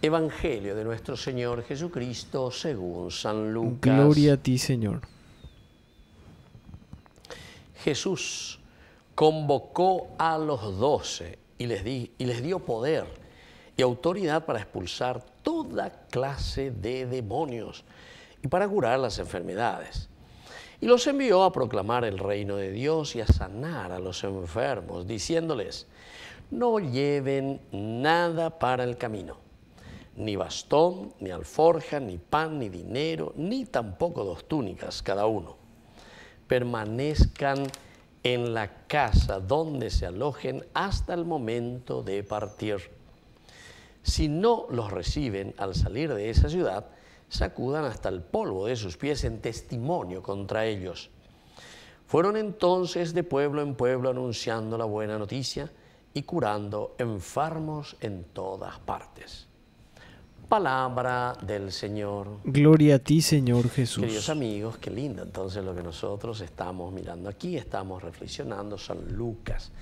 Evangelio de nuestro Señor Jesucristo según San Lucas. Gloria a ti, Señor. Jesús convocó a los doce y les, y les dio poder y autoridad para expulsar toda clase de demonios y para curar las enfermedades. Y los envió a proclamar el reino de Dios y a sanar a los enfermos, diciéndoles, no lleven nada para el camino ni bastón, ni alforja, ni pan, ni dinero, ni tampoco dos túnicas cada uno. Permanezcan en la casa donde se alojen hasta el momento de partir. Si no los reciben al salir de esa ciudad, sacudan hasta el polvo de sus pies en testimonio contra ellos. Fueron entonces de pueblo en pueblo anunciando la buena noticia y curando enfermos en todas partes. Palabra del Señor. Gloria a ti, Señor Jesús. Queridos amigos, qué lindo entonces lo que nosotros estamos mirando aquí, estamos reflexionando San Lucas.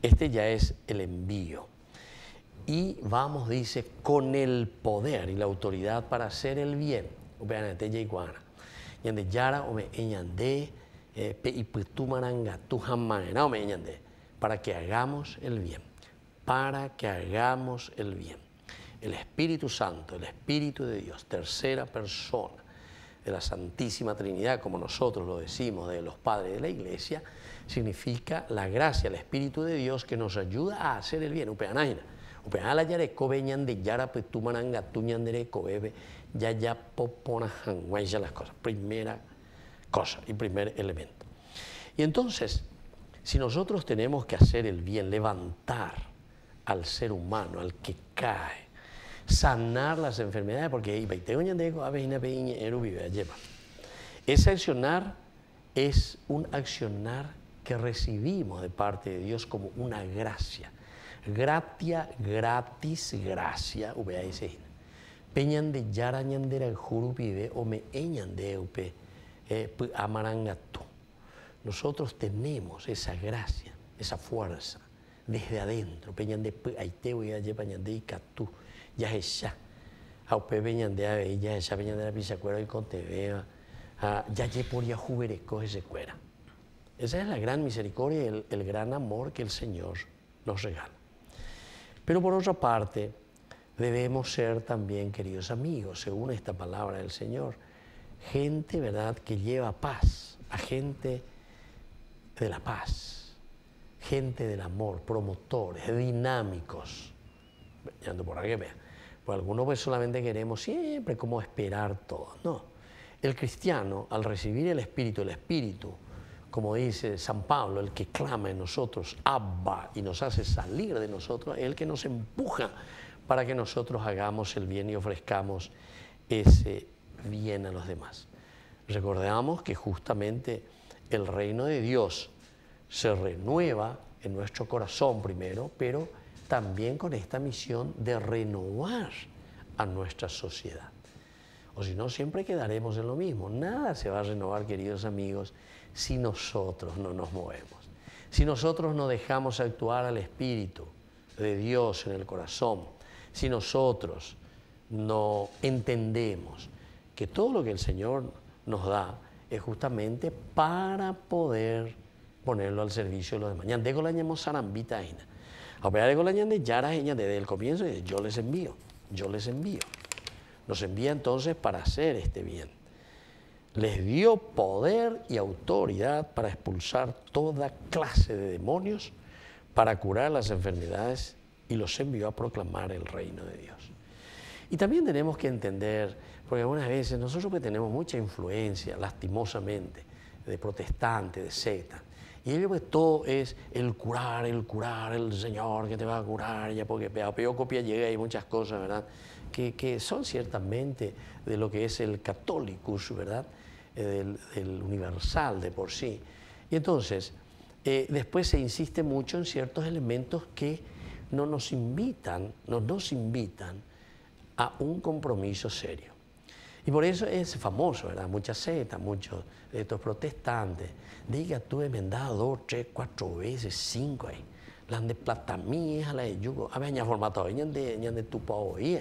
Este ya es el envío. Y vamos, dice, con el poder y la autoridad para hacer el bien. Para que hagamos el bien. Para que hagamos el bien el Espíritu Santo, el Espíritu de Dios, tercera persona de la Santísima Trinidad, como nosotros lo decimos de los padres de la Iglesia, significa la gracia, el Espíritu de Dios que nos ayuda a hacer el bien. Upeanaina. Upeanala yareko de yara petumananga bebe las cosas. Primera cosa y primer elemento. Y entonces, si nosotros tenemos que hacer el bien, levantar al ser humano, al que cae, sanar las enfermedades, porque ese accionar es un accionar que recibimos de parte de Dios como una gracia. Gratia, gratis, gracia, Peñan de el vive o me eñan de eupe eh, Nosotros tenemos esa gracia, esa fuerza desde adentro, peñan pues, Aite, ya Pañandé peñan de Yajechá, Aupe, Peñandé, Abe, peñan de la Pisacuera y a Yaye, coge ese cuera Esa es la gran misericordia y el, gran amor que el Señor nos regala. Pero por otra parte, debemos ser también, queridos amigos, según esta palabra del Señor, gente, ¿verdad?, que lleva paz, a gente de la paz gente del amor, promotores, dinámicos. por aquí, pues algunos pues, solamente queremos siempre como esperar todo. No. El cristiano, al recibir el Espíritu, el Espíritu, como dice San Pablo, el que clama en nosotros, abba, y nos hace salir de nosotros, es el que nos empuja para que nosotros hagamos el bien y ofrezcamos ese bien a los demás. recordemos que justamente el reino de Dios se renueva en nuestro corazón primero, pero también con esta misión de renovar a nuestra sociedad. O si no, siempre quedaremos en lo mismo. Nada se va a renovar, queridos amigos, si nosotros no nos movemos. Si nosotros no dejamos actuar al Espíritu de Dios en el corazón. Si nosotros no entendemos que todo lo que el Señor nos da es justamente para poder ponerlo al servicio de los demás. De la llamó Sarambita Aina. A de la Yara aina desde el comienzo, yo les envío, yo les envío. Nos envía entonces para hacer este bien. Les dio poder y autoridad para expulsar toda clase de demonios, para curar las enfermedades y los envió a proclamar el reino de Dios. Y también tenemos que entender, porque algunas veces nosotros que tenemos mucha influencia, lastimosamente, de protestantes, de sectas, y pues todo es el curar, el curar, el Señor que te va a curar, ya porque peor copia llega y muchas cosas, ¿verdad? Que, son ciertamente de lo que es el católicus, ¿verdad? Eh, del, universal de por sí. Y entonces, eh, después se insiste mucho en ciertos elementos que no nos invitan, no nos invitan a un compromiso serio. Y por eso es famoso, ¿verdad? Muchas setas, muchos de estos protestantes. Diga, tú emendado dos, tres, cuatro veces, cinco ahí. Las de mía las de yugo. A ah, ver, ya formato, ya de, ña de tupao, ahí.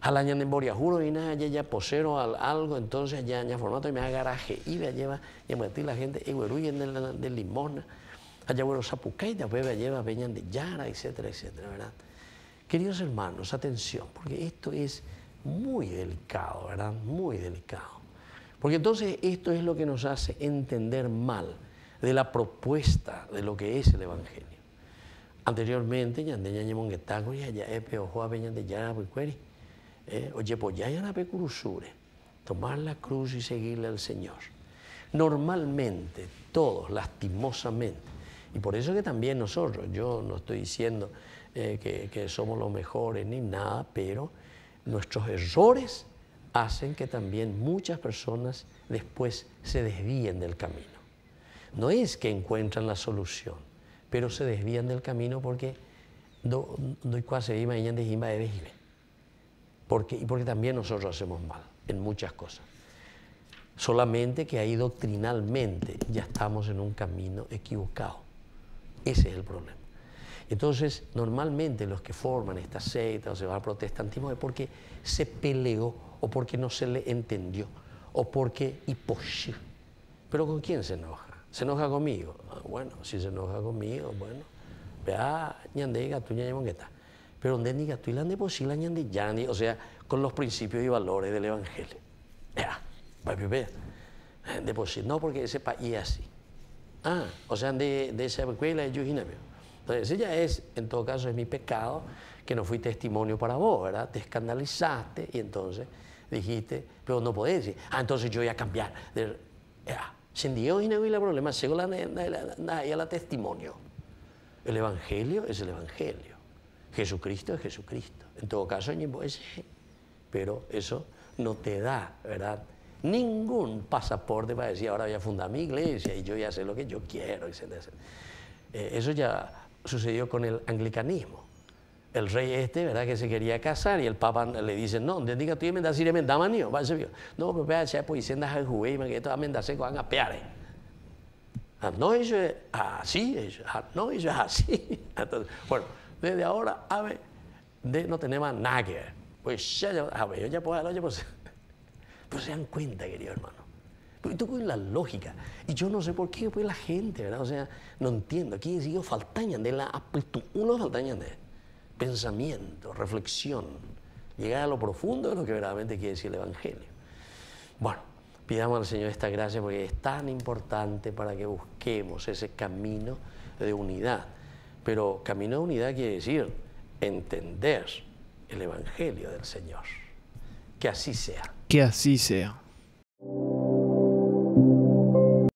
A la ña de Juro, y nada, ya, posero al, algo, entonces ya ya formato y me da garaje, me lleva, ya metí la gente, y huele en de, de limona. Allá güero sapucaita, me pues, lleva, veñan de yara, etcétera, etcétera, ¿verdad? Queridos hermanos, atención, porque esto es muy delicado, ¿verdad? Muy delicado. Porque entonces esto es lo que nos hace entender mal de la propuesta de lo que es el Evangelio. Anteriormente, ya de ya eh, oye pues ya ya tomar la cruz y seguirle al Señor. Normalmente, todos, lastimosamente, y por eso que también nosotros, yo no estoy diciendo eh, que, que somos los mejores ni nada, pero nuestros errores hacen que también muchas personas después se desvíen del camino. No es que encuentran la solución, pero se desvían del camino porque no se hay Y porque también nosotros hacemos mal en muchas cosas. Solamente que ahí doctrinalmente ya estamos en un camino equivocado. Ese es el problema. Entonces, normalmente los que forman esta secta o se van al protestantismo es porque se peleó o porque no se le entendió o porque hiposhi. Pero ¿con quién se enoja? ¿Se enoja conmigo? Ah, bueno, si se enoja conmigo, bueno. Vea, ñande, tu ñañemongueta. Pero donde ni y la ñande, yani, o sea, con los principios y valores del Evangelio. Vea, papi, vea. No, porque ese país es así. Ah, o sea, de, de esa escuela es Yujinabio. Entonces, ella es, en todo caso, es mi pecado que no fui testimonio para vos, ¿verdad? Te escandalizaste y entonces dijiste, pero no podés decir, ah, entonces yo voy a cambiar. Sin Dios y no hay problema, según la, la testimonio. El Evangelio es el Evangelio. Jesucristo es Jesucristo. En todo caso, pero eso no te da, ¿verdad? Ningún pasaporte para decir, ahora voy a fundar mi iglesia y yo voy a hacer lo que yo quiero, etc. Eh, eso ya sucedió con el anglicanismo. El rey este, ¿verdad?, que se quería casar y el papa le dice, no, diga tú y me das me da va a ser No, pues vea, ya pues, sendas al jugué, que esto amenda seco, van a pear. Ah, no, eso es así, eso, no, eso es así. Entonces, bueno, desde ahora, a ver, de no tenemos nada que ver. Pues ya, a ver, yo ya puedo hablar, ya pues. Pero pues se dan cuenta, querido hermano tú con la lógica. Y yo no sé por qué pues, la gente, ¿verdad? O sea, no entiendo. Aquí ellos faltañan de la aptitud. Uno faltañan de pensamiento, reflexión. Llegar a lo profundo de lo que verdaderamente quiere decir el Evangelio. Bueno, pidamos al Señor esta gracia porque es tan importante para que busquemos ese camino de unidad. Pero camino de unidad quiere decir entender el Evangelio del Señor. Que así sea. Que así sea.